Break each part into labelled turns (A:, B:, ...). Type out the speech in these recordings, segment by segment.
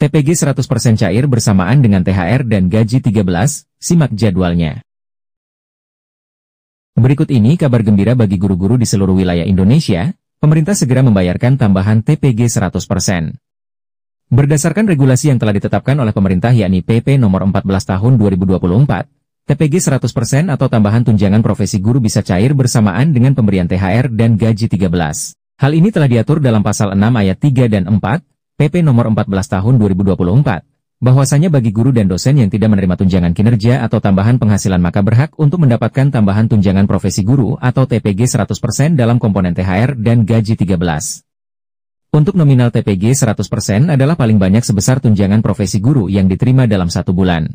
A: TPG 100% cair bersamaan dengan THR dan gaji 13, simak jadwalnya. Berikut ini kabar gembira bagi guru-guru di seluruh wilayah Indonesia, pemerintah segera membayarkan tambahan TPG 100%. Berdasarkan regulasi yang telah ditetapkan oleh pemerintah yakni PP nomor 14 tahun 2024, TPG 100% atau tambahan tunjangan profesi guru bisa cair bersamaan dengan pemberian THR dan gaji 13. Hal ini telah diatur dalam pasal 6 ayat 3 dan 4, PP nomor 14 tahun 2024, bahwasanya bagi guru dan dosen yang tidak menerima tunjangan kinerja atau tambahan penghasilan maka berhak untuk mendapatkan tambahan tunjangan profesi guru atau TPG 100% dalam komponen THR dan gaji 13. Untuk nominal TPG 100% adalah paling banyak sebesar tunjangan profesi guru yang diterima dalam satu bulan.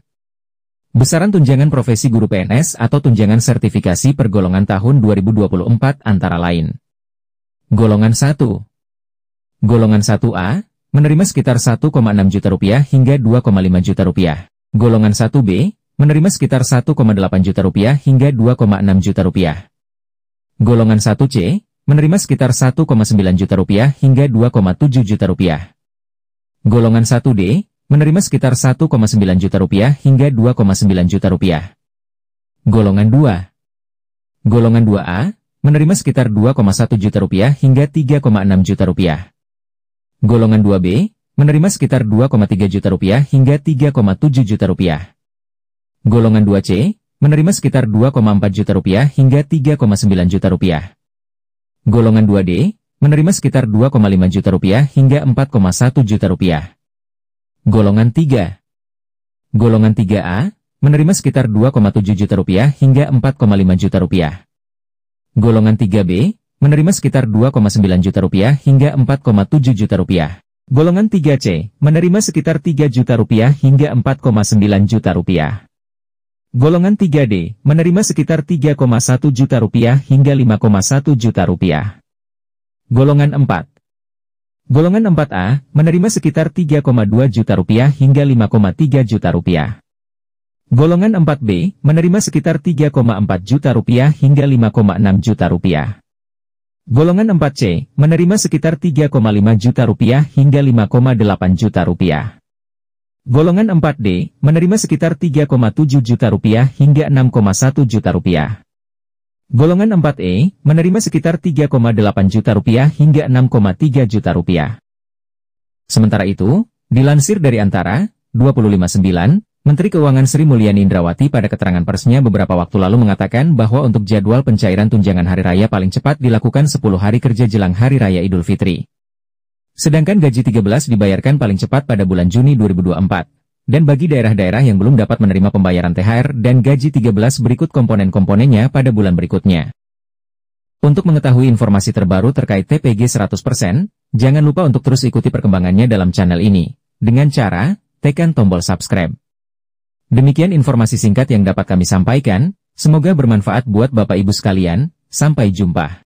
A: Besaran tunjangan profesi guru PNS atau tunjangan sertifikasi pergolongan tahun 2024 antara lain. Golongan 1 Golongan 1A menerima sekitar 1,6 juta rupiah hingga 2,5 juta rupiah. Golongan 1B, menerima sekitar 1,8 juta rupiah hingga 2,6 juta rupiah. Golongan 1C, menerima sekitar 1,9 juta rupiah hingga 2,7 juta rupiah. Golongan 1D, menerima sekitar 1,9 juta rupiah hingga 2,9 juta rupiah. Golongan 2 Golongan 2A, menerima sekitar 2,1 juta rupiah hingga 3,6 juta rupiah. Golongan 2B, menerima sekitar 2,3 juta rupiah hingga 3,7 juta rupiah. Golongan 2C, menerima sekitar 2,4 juta rupiah hingga 3,9 juta rupiah. Golongan 2D, menerima sekitar 2,5 juta rupiah hingga 4,1 juta rupiah. Golongan 3 Golongan 3A, menerima sekitar 2,7 juta rupiah hingga 4,5 juta rupiah. Golongan 3B, menerima sekitar 2,9 juta rupiah hingga 4,7 juta rupiah. Golongan 3C, menerima sekitar 3 juta rupiah hingga 4,9 juta rupiah. Golongan 3D, menerima sekitar 3,1 juta rupiah hingga 5,1 juta rupiah. Golongan 4. Golongan 4A, menerima sekitar 3,2 juta rupiah hingga 5,3 juta rupiah. Golongan 4B, menerima sekitar 3,4 juta rupiah hingga 5,6 juta rupiah. Golongan 4C, menerima sekitar 3,5 juta rupiah hingga 5,8 juta rupiah. Golongan 4D, menerima sekitar 3,7 juta rupiah hingga 6,1 juta rupiah. Golongan 4E, menerima sekitar 3,8 juta rupiah hingga 6,3 juta rupiah. Sementara itu, dilansir dari antara, 259, Menteri Keuangan Sri Mulyani Indrawati pada keterangan persnya beberapa waktu lalu mengatakan bahwa untuk jadwal pencairan tunjangan hari raya paling cepat dilakukan 10 hari kerja jelang hari raya Idul Fitri. Sedangkan gaji 13 dibayarkan paling cepat pada bulan Juni 2024. Dan bagi daerah-daerah yang belum dapat menerima pembayaran THR dan gaji 13 berikut komponen-komponennya pada bulan berikutnya. Untuk mengetahui informasi terbaru terkait TPG 100%, jangan lupa untuk terus ikuti perkembangannya dalam channel ini. Dengan cara, tekan tombol subscribe. Demikian informasi singkat yang dapat kami sampaikan, semoga bermanfaat buat Bapak Ibu sekalian, sampai jumpa.